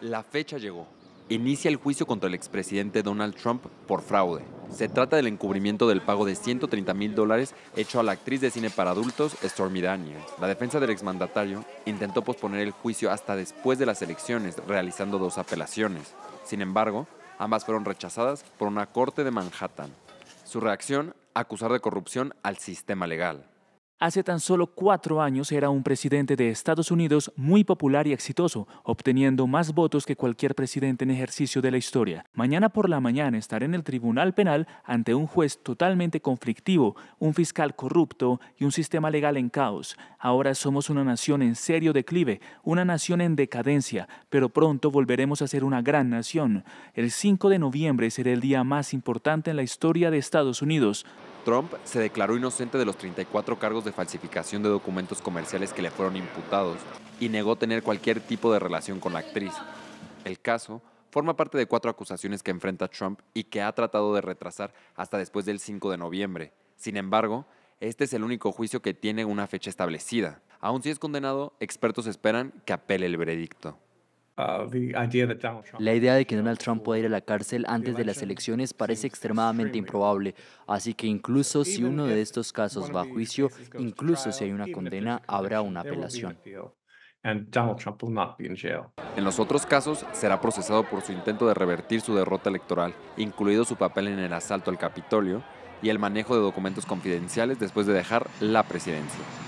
La fecha llegó. Inicia el juicio contra el expresidente Donald Trump por fraude. Se trata del encubrimiento del pago de 130 mil dólares hecho a la actriz de cine para adultos Stormy Daniels. La defensa del exmandatario intentó posponer el juicio hasta después de las elecciones, realizando dos apelaciones. Sin embargo, ambas fueron rechazadas por una corte de Manhattan. Su reacción, acusar de corrupción al sistema legal. Hace tan solo cuatro años era un presidente de Estados Unidos muy popular y exitoso, obteniendo más votos que cualquier presidente en ejercicio de la historia. Mañana por la mañana estaré en el Tribunal Penal ante un juez totalmente conflictivo, un fiscal corrupto y un sistema legal en caos. Ahora somos una nación en serio declive, una nación en decadencia, pero pronto volveremos a ser una gran nación. El 5 de noviembre será el día más importante en la historia de Estados Unidos. Trump se declaró inocente de los 34 cargos de falsificación de documentos comerciales que le fueron imputados y negó tener cualquier tipo de relación con la actriz. El caso forma parte de cuatro acusaciones que enfrenta Trump y que ha tratado de retrasar hasta después del 5 de noviembre. Sin embargo, este es el único juicio que tiene una fecha establecida. Aun si es condenado, expertos esperan que apele el veredicto. Uh, la idea de que Donald Trump pueda ir a la cárcel antes de las elecciones parece extremadamente improbable, así que incluso si uno de estos casos va a juicio, incluso si hay una condena, habrá una apelación. En los otros casos, será procesado por su intento de revertir su derrota electoral, incluido su papel en el asalto al Capitolio y el manejo de documentos confidenciales después de dejar la presidencia.